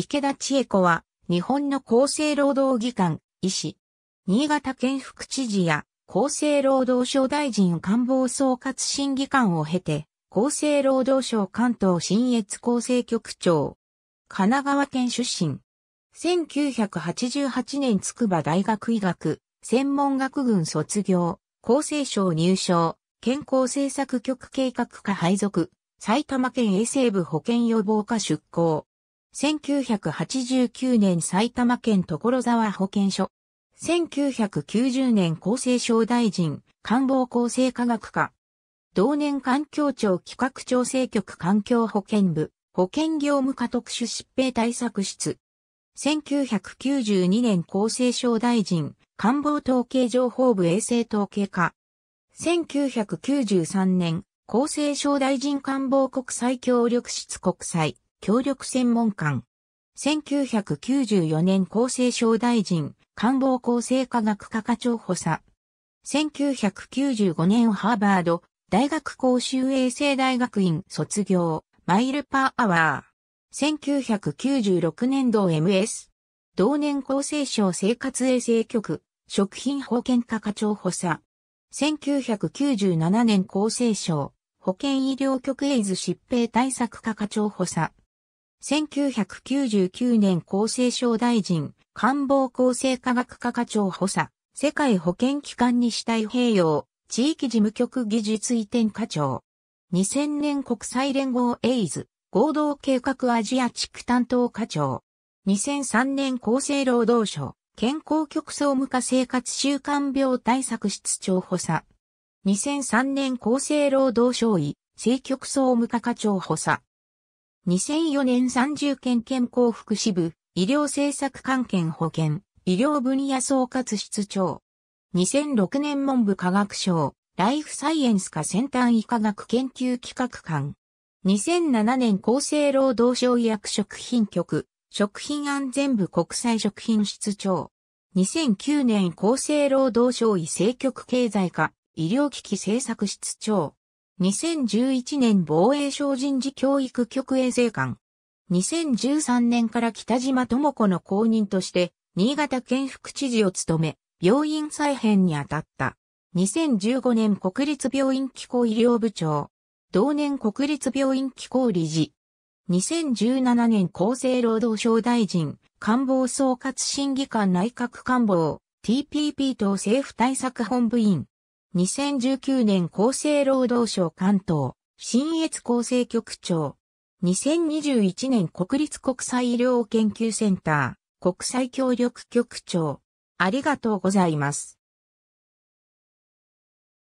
池田千恵子は、日本の厚生労働議官、医師、新潟県副知事や、厚生労働省大臣官房総括審議官を経て、厚生労働省関東新越厚生局長、神奈川県出身。1988年筑波大学医学、専門学群卒業、厚生省入省、健康政策局計画課配属、埼玉県衛生部保健予防課出向。1989年埼玉県所沢保健所。1990年厚生省大臣、官房厚生科学科。同年環境庁企画調整局環境保健部、保健業務課特殊疾病対策室。1992年厚生省大臣、官房統計情報部衛生統計課。1993年、厚生省大臣官房国際協力室国際協力専門官。1994年厚生省大臣、官房厚生科学科課長補佐。1995年ハーバード、大学公衆衛生大学院卒業、マイルパーアワー。1996年度 MS。同年厚生省生活衛生局、食品保健課課長補佐。1997年厚生省、保健医療局エイズ疾病対策課課長補佐。1999年厚生省大臣、官房厚生科学科課長補佐、世界保健機関に主体平洋、地域事務局技術移転課長。2000年国際連合エイズ、合同計画アジア地区担当課長。2003年厚生労働省、健康局総務課生活習慣病対策室長補佐。2003年厚生労働省医、政局総務課課長補佐。2004年30県健康福祉部、医療政策関係保険、医療分野総括室長。2006年文部科学省、ライフサイエンス科先端医科学研究企画官。2007年厚生労働省医薬食品局、食品安全部国際食品室長。2009年厚生労働省医政局経済課、医療機器政策室長。2011年防衛省人事教育局衛生官。2013年から北島智子の後任として、新潟県副知事を務め、病院再編に当たった。2015年国立病院機構医療部長。同年国立病院機構理事。2017年厚生労働省大臣、官房総括審議官内閣官房、TPP 等政府対策本部員。2019年厚生労働省関東、新越厚生局長。2021年国立国際医療研究センター、国際協力局長。ありがとうございます。